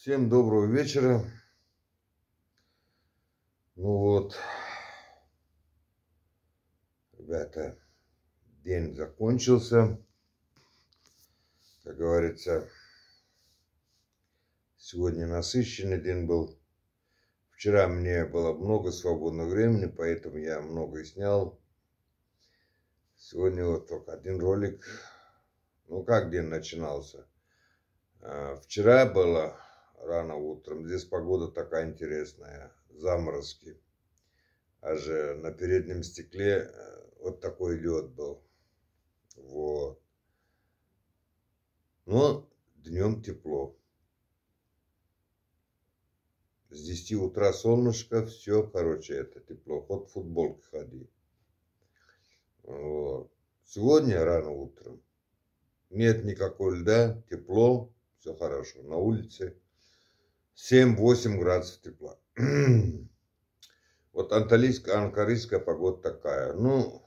Всем доброго вечера. Ну вот, ребята, день закончился. Как говорится, сегодня насыщенный день был. Вчера мне было много свободного времени, поэтому я много снял. Сегодня вот только один ролик. Ну, как день начинался? А, вчера было рано утром. Здесь погода такая интересная, заморозки. Аж э, на переднем стекле э, вот такой лед был. Вот. Но днем тепло. С 10 утра солнышко, все, короче, это тепло. Хоть в футболке ходи. Вот. Сегодня рано утром нет никакой льда, тепло, все хорошо на улице. 7-8 градусов тепла. вот анталийская, анкарийская погода такая. Ну,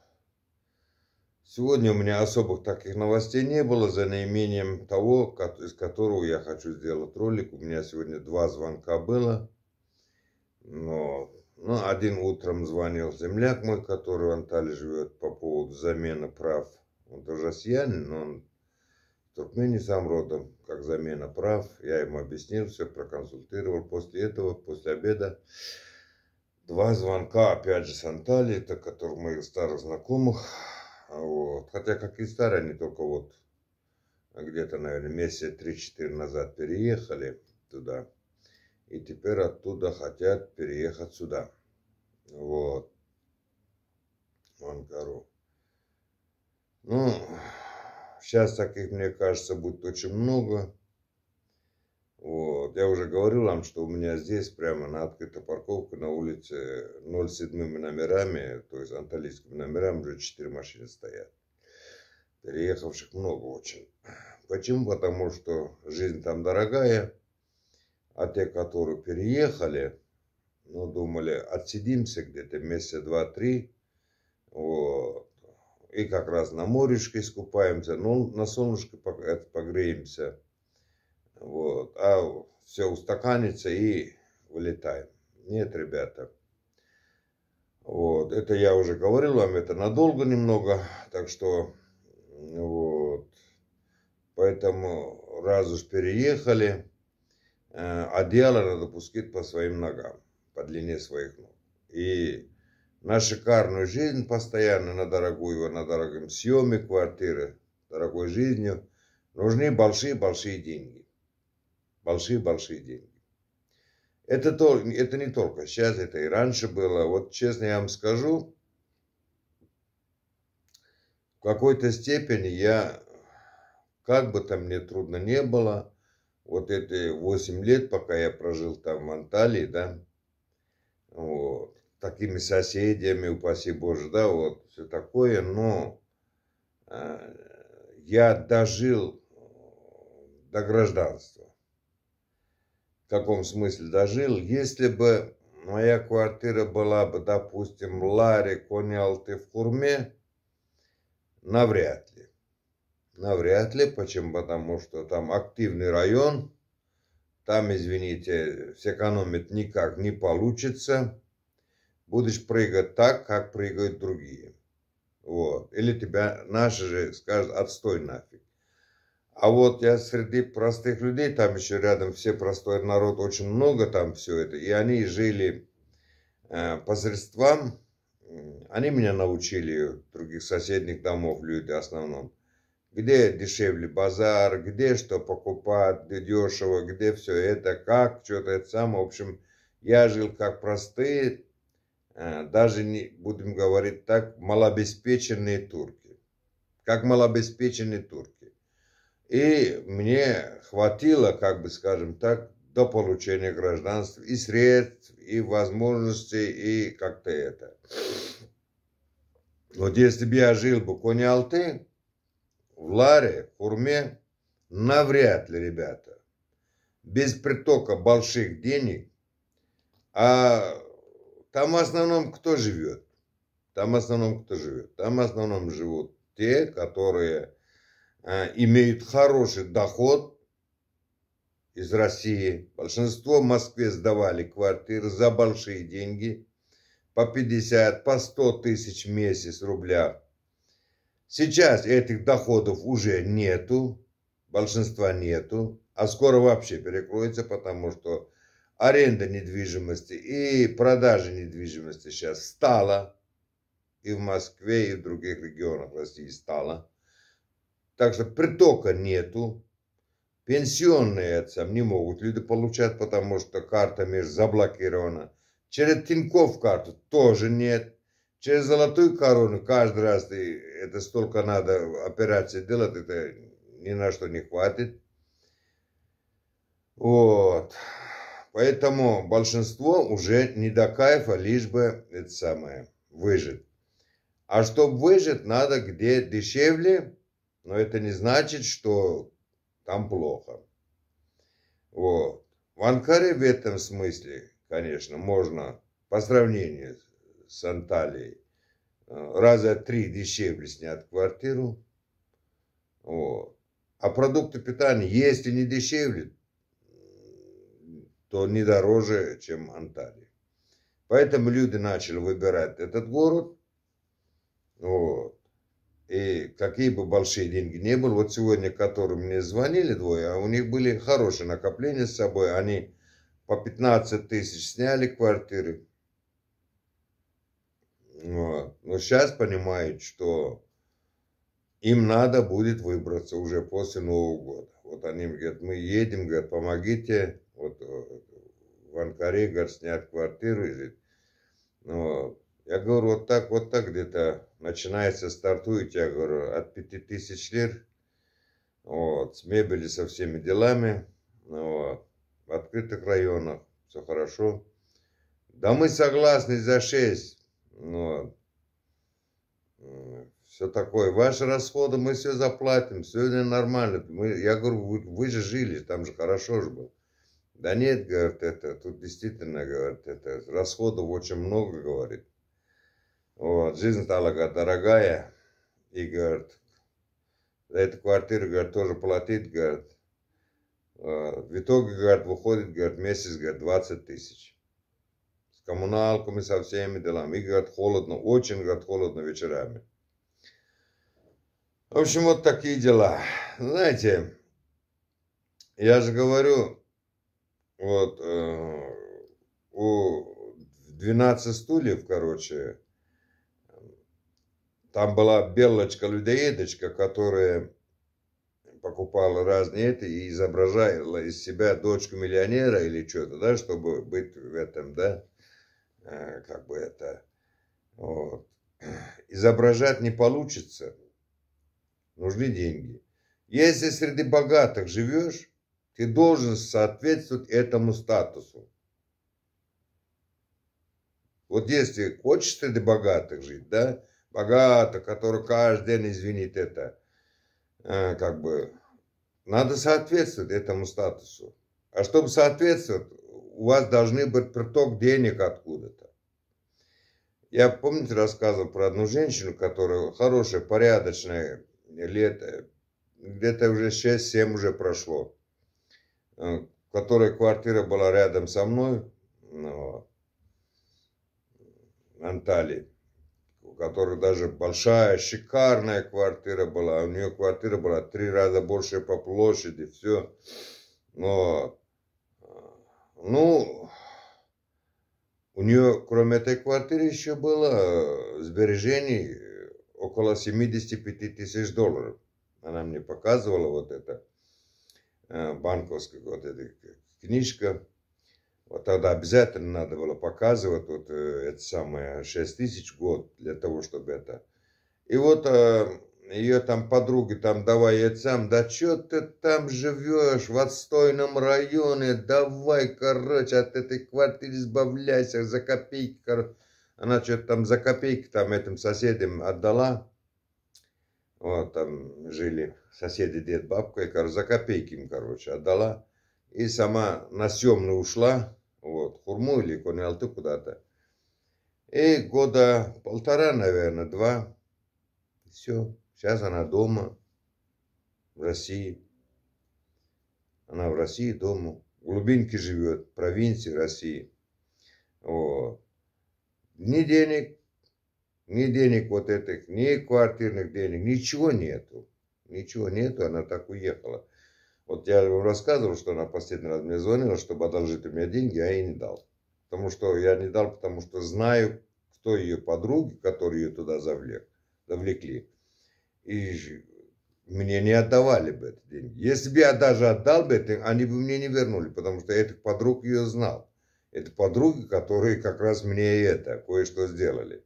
сегодня у меня особых таких новостей не было, за наименем того, из которого я хочу сделать ролик. У меня сегодня два звонка было. Но, ну, один утром звонил земляк мой, который в Анталии живет по поводу замены прав. Он тоже россиянин, но он Туркмени сам родом, как замена прав. Я ему объяснил все, проконсультировал. После этого, после обеда, два звонка, опять же, с Анталии, это который моих старых знакомых. Вот. Хотя, как и старые, они только вот где-то, наверное, месяца 3-4 назад переехали туда. И теперь оттуда хотят переехать сюда. Вот. В Анкару. Ну, Сейчас таких, мне кажется, будет очень много. Вот. Я уже говорил вам, что у меня здесь прямо на открытой парковке на улице 07 номерами, то есть анталийскими номерами уже 4 машины стоят. Переехавших много очень. Почему? Потому что жизнь там дорогая, а те, которые переехали, ну, думали, отсидимся где-то месяца два-три, вот, и как раз на морюшке искупаемся, ну, на солнышке погреемся. Вот. А все устаканится и вылетаем. Нет, ребята. Вот. Это я уже говорил вам, это надолго немного. Так что, вот. Поэтому, раз уж переехали, э, одеяло надо пускать по своим ногам, по длине своих ног. И на шикарную жизнь постоянно, на дорогую, на дорогом съеме квартиры, дорогой жизнью, нужны большие-большие деньги. Большие-большие деньги. Это, то, это не только сейчас, это и раньше было. Вот честно я вам скажу, в какой-то степени я, как бы там мне трудно не было, вот эти 8 лет, пока я прожил там в Анталии, да, вот, такими соседями, упаси Боже, да, вот все такое, но э, я дожил э, до гражданства. В каком смысле дожил? Если бы моя квартира была бы, допустим, Ларе, Конялты в Курме, навряд ли. Навряд ли, почему? Потому что там активный район, там, извините, сэкономить никак не получится – будешь прыгать так, как прыгают другие. Вот. Или тебя наши же скажут, отстой нафиг. А вот я среди простых людей, там еще рядом все простой народ, очень много там все это, и они жили э, по средствам, они меня научили, других соседних домов люди в основном, где дешевле базар, где что покупать, где дешево, где все это, как, что-то это самое. В общем, я жил как простые, Э, даже, не, будем говорить так, малообеспеченные турки. Как малообеспеченные турки. И мне хватило, как бы скажем так, до получения гражданства и средств, и возможностей, и как-то это. Вот если бы я жил бы в Кониалты, в Ларе, в Хурме, навряд ли, ребята, без притока больших денег, а там в основном кто живет? Там в основном кто живет? Там в основном живут те, которые э, имеют хороший доход из России. Большинство в Москве сдавали квартиры за большие деньги, по 50, по 100 тысяч в месяц рубля. Сейчас этих доходов уже нету, большинства нету, а скоро вообще перекроется, потому что аренда недвижимости и продажа недвижимости сейчас стала и в Москве, и в других регионах России стала. Так что притока нету. Пенсионные отцам не могут люди получать, потому что карта меж заблокирована. Через Тинькофф карту тоже нет. Через золотую корону каждый раз ты, это столько надо операции делать, это ни на что не хватит. Вот. Поэтому большинство уже не до кайфа, лишь бы это самое, выжить. А чтобы выжить, надо где дешевле, но это не значит, что там плохо. Вот. В Анкаре в этом смысле, конечно, можно по сравнению с Анталией э, раза три дешевле снять квартиру. Вот. А продукты питания, если не дешевле, то не дороже, чем Анталия. Поэтому люди начали выбирать этот город. Вот. И какие бы большие деньги не были, вот сегодня, которым мне звонили двое, а у них были хорошие накопления с собой, они по 15 тысяч сняли квартиры. Вот. Но сейчас понимают, что им надо будет выбраться уже после Нового года. Вот они говорят, мы едем, говорят, помогите вот э, в Анкаре Игорь снят квартиру и жит. Ну, я говорю, вот так, вот так где-то начинается, стартует, я говорю, от 5000 лир, вот, с мебели, со всеми делами, ну, вот, в открытых районах, все хорошо. Да мы согласны за 6, ну, вот. Все такое. Ваши расходы мы все заплатим, все нормально. Мы, я говорю, вы, вы же жили, там же хорошо же было. Да нет, говорит, это, тут действительно, говорит, это, расходов очень много, говорит. Вот, жизнь стала, говорит, дорогая. И, говорит, за эту квартиру, говорит, тоже платит, говорит. В итоге, говорит, выходит, говорит, месяц, говорит, 20 тысяч. С коммуналками, со всеми делами. И, говорит, холодно, очень, говорит, холодно вечерами. В общем, вот такие дела. Знаете, я же говорю, вот. Э, у 12 стульев, короче, там была белочка-людоедочка, которая покупала разные это и изображала из себя дочку миллионера или что-то, да, чтобы быть в этом, да, э, как бы это, вот. Изображать не получится, нужны деньги. Если среди богатых живешь, ты должен соответствовать этому статусу. Вот если хочешь ты для богатых жить, да, богатых, которые каждый день, извинит это, э, как бы, надо соответствовать этому статусу. А чтобы соответствовать, у вас должны быть приток денег откуда-то. Я, помните, рассказывал про одну женщину, которая хорошая, порядочная, лет, где-то уже 6-7 уже прошло. Э, которая квартира была рядом со мной, ну, Анталии, у которой даже большая, шикарная квартира была. У нее квартира была три раза больше по площади, все. Но, э, ну, у нее, кроме этой квартиры, еще было сбережений около 75 тысяч долларов. Она мне показывала вот это. Э, банковская вот эта книжка. Вот тогда обязательно надо было показывать вот э, это самое 6 тысяч год для того, чтобы это... И вот э, ее там подруги там, давай я сам, да что ты там живешь в отстойном районе, давай, короче, от этой квартиры избавляйся за копейки, короче. Она что-то там за копейки там этим соседям отдала, вот там жили соседи дед, бабка, и, короче, за копейки им, короче, отдала. И сама на съемную ушла, вот, Хурму или Конялты куда-то. И года полтора, наверное, два. Все, сейчас она дома, в России. Она в России дома, в глубинке живет, в провинции России. Вот. Ни денег, ни денег вот этих, ни квартирных денег, ничего нету. Ничего нету, она так уехала. Вот я вам рассказывал, что она последний раз мне звонила, чтобы одолжить у меня деньги, а я ей не дал. Потому что я не дал, потому что знаю, кто ее подруги, которые ее туда завлек, завлекли. И мне не отдавали бы эти деньги. Если бы я даже отдал бы это, они бы мне не вернули, потому что этих подруг ее знал. Это подруги, которые как раз мне это кое-что сделали.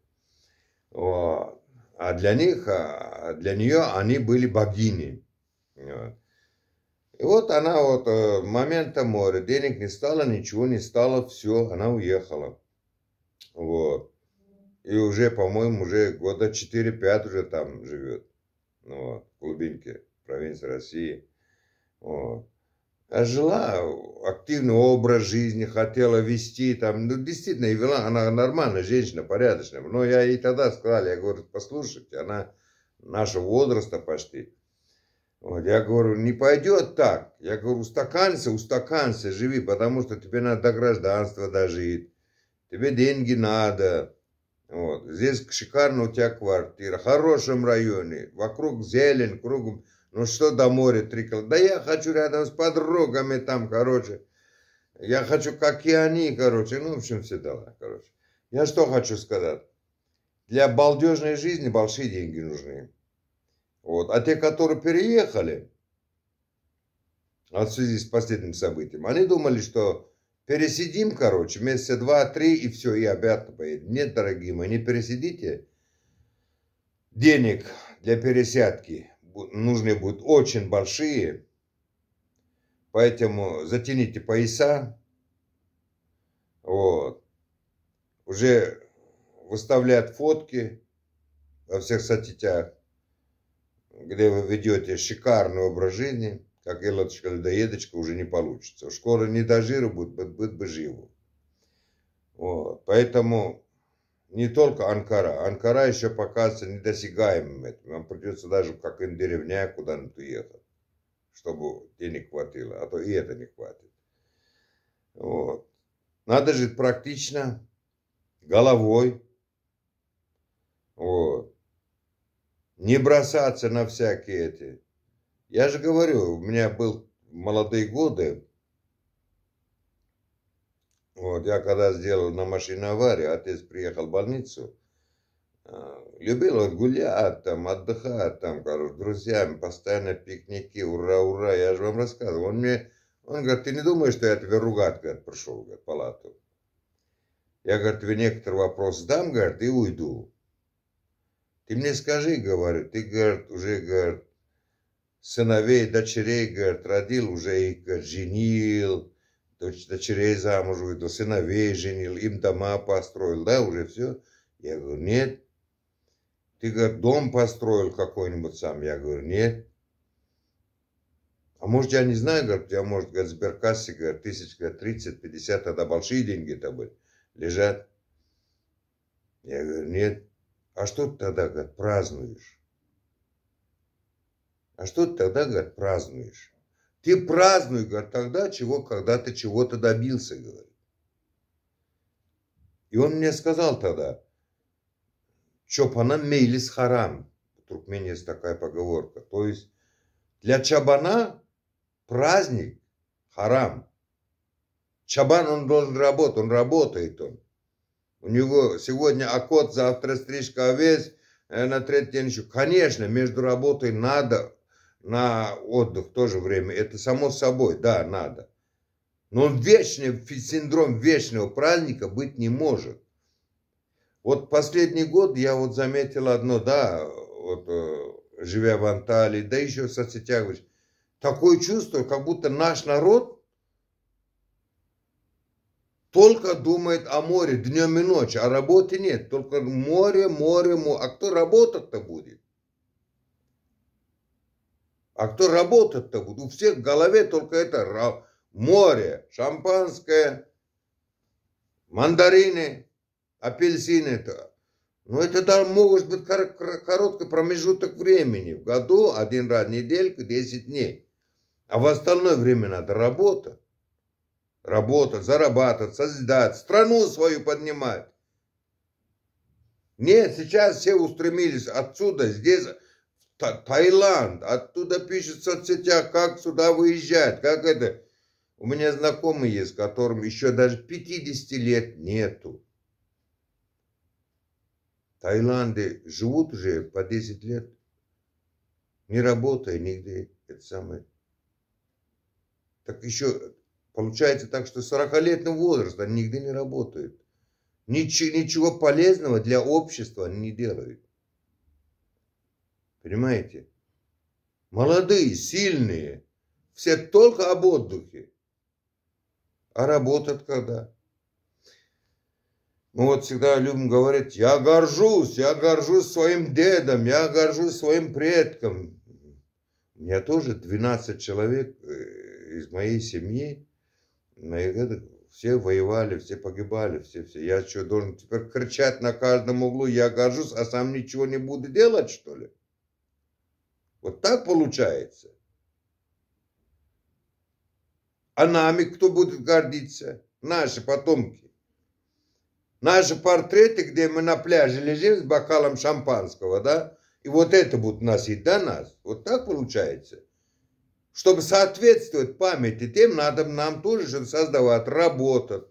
Вот. А для них, а, для нее они были богини. И вот она вот э, момента моря, денег не стало, ничего не стало, все, она уехала. Вот. И уже, по-моему, уже года 4-5 уже там живет. Ну вот, в глубинке, провинции России. Вот. А жила э, активный образ жизни, хотела вести там, ну, действительно, и вела, она нормальная женщина, порядочная, но я ей тогда сказал, я говорю, послушайте, она нашего возраста почти, вот, я говорю, не пойдет так, я говорю, устаканься, устаканься, живи, потому что тебе надо до гражданства дожить, тебе деньги надо, вот, здесь шикарно у тебя квартира, в хорошем районе, вокруг зелень, кругом, ну что до моря, Трикол? Да я хочу рядом с подругами там, короче. Я хочу, как и они, короче. Ну, в общем, все дела, короче. Я что хочу сказать? Для балдежной жизни большие деньги нужны. Вот. А те, которые переехали, от связи с последним событием, они думали, что пересидим, короче, месяца два-три, и все, и обратно поедем. Нет, дорогие мои, не пересидите денег для пересядки нужны будут очень большие. Поэтому затяните пояса. Вот. Уже выставляют фотки во всех соцсетях, где вы ведете шикарное образ жизни, как Эллочка людоедочка уже не получится. Скоро не до жира будет, будет бы живу. Вот. Поэтому не только Анкара. Анкара еще покажется недосягаемым. Этим. Вам придется даже как и деревня куда-нибудь уехать, чтобы денег хватило, а то и это не хватит. Вот. Надо жить практично, головой. Вот. Не бросаться на всякие эти. Я же говорю, у меня был молодые годы, вот, я когда сделал на машине аварию, отец приехал в больницу, э, любил он гулять там, отдыхать там, короче, с друзьями, постоянно пикники, ура, ура, я же вам рассказывал. Он мне, он говорит, ты не думаешь, что я тебя ругать, говорит, пришел, говорит, палату? Я, говорю, тебе некоторый вопрос дам, говорит, и уйду. Ты мне скажи, говорит, ты, говорит, уже, говорит, сыновей, дочерей, говорит, родил уже и, говорит, женил, дочерей замуж выдал, сыновей женил, им дома построил, да, уже все? Я говорю, нет. Ты, говорит, дом построил какой-нибудь сам? Я говорю, нет. А может, я не знаю, говорит, я, может, говорит, в сберкассе, говорит, тысяч, говорит, 30, 50, тогда большие деньги-то были, лежат. Я говорю, нет. А что ты тогда, говорит, празднуешь? А что ты тогда, говорит, празднуешь? Ты празднуй, говорит, тогда, чего, когда ты чего-то добился, говорит. И он мне сказал тогда, Чопана мейлис харам. В Туркмении есть такая поговорка. То есть для Чабана праздник харам. Чабан, он должен работать, он работает он. У него сегодня окот, завтра стрижка овец, а э, на третий день еще. Конечно, между работой надо на отдых в то же время. Это само собой, да, надо. Но он вечный, синдром вечного праздника быть не может. Вот последний год я вот заметил одно, да, вот, э, живя в Анталии, да еще в соцсетях, такое чувство, как будто наш народ только думает о море днем и ночью, а работы нет. Только море, море, море. А кто работать-то будет? А кто работать-то будет? У всех в голове только это море, шампанское, мандарины, апельсины. -то. Но ну, это там может быть короткий промежуток времени. В году один раз в недельку, 10 дней. А в остальное время надо работать. Работать, зарабатывать, создать, страну свою поднимать. Нет, сейчас все устремились отсюда, здесь Та Таиланд, оттуда пишет в соцсетях, как сюда выезжать, как это. У меня знакомый есть, которым еще даже 50 лет нету. Таиланды живут уже по 10 лет, не работая нигде, это самое. Так еще получается так, что 40-летний возраст, они нигде не работают. ничего полезного для общества они не делают. Понимаете? Молодые, сильные. Все только об отдыхе. А работать когда? Мы ну вот всегда любим говорить, я горжусь, я горжусь своим дедом, я горжусь своим предком. У меня тоже 12 человек э, из моей семьи, моих это, все воевали, все погибали, все, все. Я что, должен теперь кричать на каждом углу, я горжусь, а сам ничего не буду делать, что ли? Вот так получается. А нами кто будет гордиться? Наши потомки. Наши портреты, где мы на пляже лежим с бокалом шампанского, да? И вот это будут носить до нас. Вот так получается. Чтобы соответствовать памяти, тем надо нам тоже что-то создавать, работать.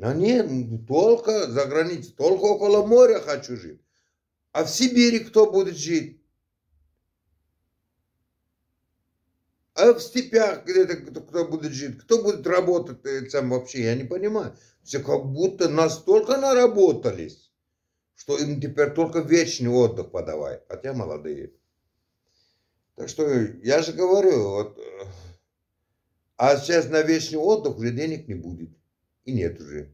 А нет, ну, только за границей, только около моря хочу жить. А в Сибири кто будет жить? А в степях где-то кто, кто будет жить, кто будет работать э, сам вообще, я не понимаю. Все как будто настолько наработались, что им теперь только вечный отдых подавай, а те молодые. Так что я же говорю, вот, э, а сейчас на вечный отдых уже денег не будет. И нет уже.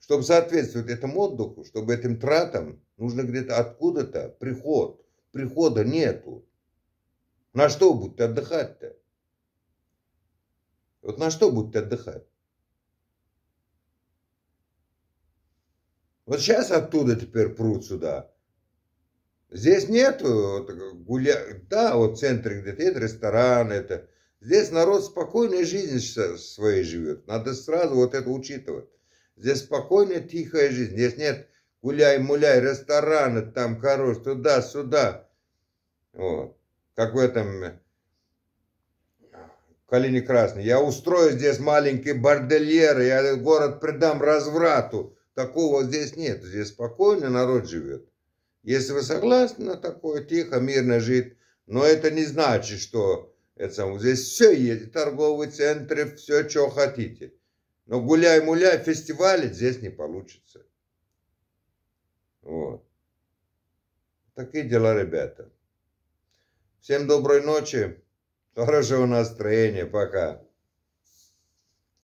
Чтобы соответствовать этому отдыху, чтобы этим тратам, нужно где-то откуда-то приход. Прихода нету. На что будут отдыхать-то? Вот на что будут отдыхать? Вот сейчас оттуда теперь пруд сюда. Здесь нет вот, гуля... Да, вот в центре где-то есть ресторан, это... Здесь народ спокойной жизнью своей живет. Надо сразу вот это учитывать. Здесь спокойная, тихая жизнь. Здесь нет гуляй-муляй, рестораны там, короче, туда-сюда. Вот как в этом э, Калине Красной. Я устрою здесь маленький бордельер, я город придам разврату. Такого здесь нет, здесь спокойно народ живет. Если вы согласны на такое, тихо, мирно жить, но это не значит, что это самое. Здесь все есть, торговые центры, все, что хотите. Но гуляй-муляй, фестивали здесь не получится. Вот. Такие дела, ребята. Всем доброй ночи. Хорошего настроения. Пока.